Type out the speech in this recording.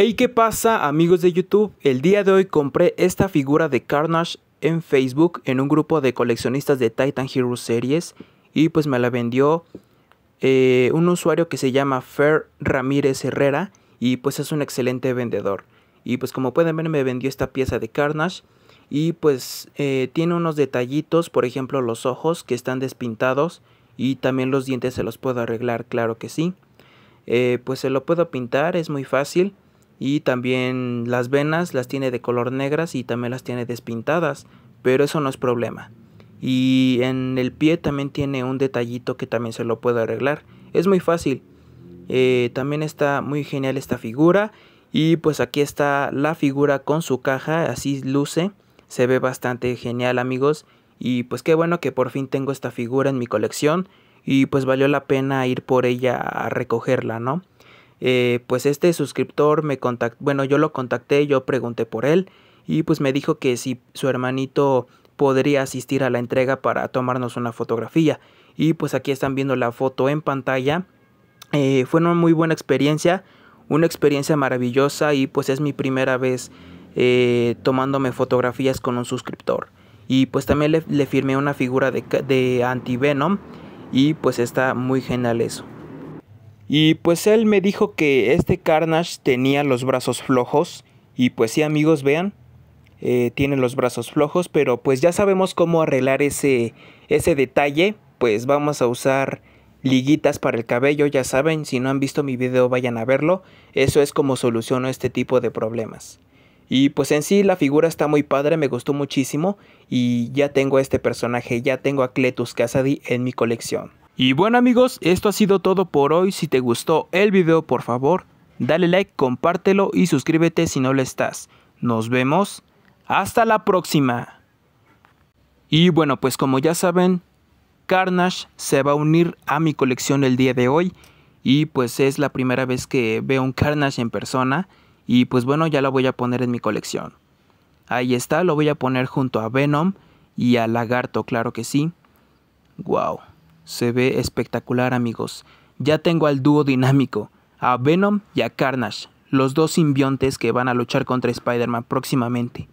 Hey, ¿qué pasa amigos de YouTube? El día de hoy compré esta figura de Carnage en Facebook en un grupo de coleccionistas de Titan Hero Series y pues me la vendió eh, un usuario que se llama Fer Ramírez Herrera y pues es un excelente vendedor. Y pues como pueden ver me vendió esta pieza de Carnage y pues eh, tiene unos detallitos, por ejemplo los ojos que están despintados y también los dientes se los puedo arreglar, claro que sí. Eh, pues se lo puedo pintar, es muy fácil y también las venas las tiene de color negras y también las tiene despintadas, pero eso no es problema. Y en el pie también tiene un detallito que también se lo puedo arreglar. Es muy fácil. Eh, también está muy genial esta figura. Y pues aquí está la figura con su caja. Así luce. Se ve bastante genial amigos. Y pues qué bueno que por fin tengo esta figura en mi colección. Y pues valió la pena ir por ella a recogerla, ¿no? Eh, pues este suscriptor me contactó, bueno, yo lo contacté, yo pregunté por él y pues me dijo que si su hermanito podría asistir a la entrega para tomarnos una fotografía. Y pues aquí están viendo la foto en pantalla. Eh, fue una muy buena experiencia, una experiencia maravillosa y pues es mi primera vez eh, tomándome fotografías con un suscriptor. Y pues también le, firmé una figura de, de anti-venom y pues está muy genial eso. Y pues él me dijo que este Carnage tenía los brazos flojos. Y pues sí amigos, vean, eh, tiene los brazos flojos, pero pues ya sabemos cómo arreglar ese, ese detalle. Pues vamos a usar liguitas para el cabello, ya saben, si no han visto mi video vayan a verlo. Eso es como soluciono este tipo de problemas. Y pues en sí la figura está muy padre, me gustó muchísimo y ya tengo a este personaje, ya tengo a Cletus Cassidy en mi colección. Y bueno amigos, esto ha sido todo por hoy. Si te gustó el video, por favor, dale like, compártelo y suscríbete si no lo estás. Nos vemos. Hasta la próxima. Y bueno, pues como ya saben, Carnage se va a unir a mi colección el día de hoy. Y pues es la primera vez que veo un Carnage en persona. Y pues bueno, ya lo voy a poner en mi colección. Ahí está, lo voy a poner junto a Venom y a Lagarto, claro que sí. ¡Guau! Se ve espectacular amigos. Ya tengo al dúo dinámico, a Venom y a Carnage, los dos simbiontes que van a luchar contra Spider-Man próximamente.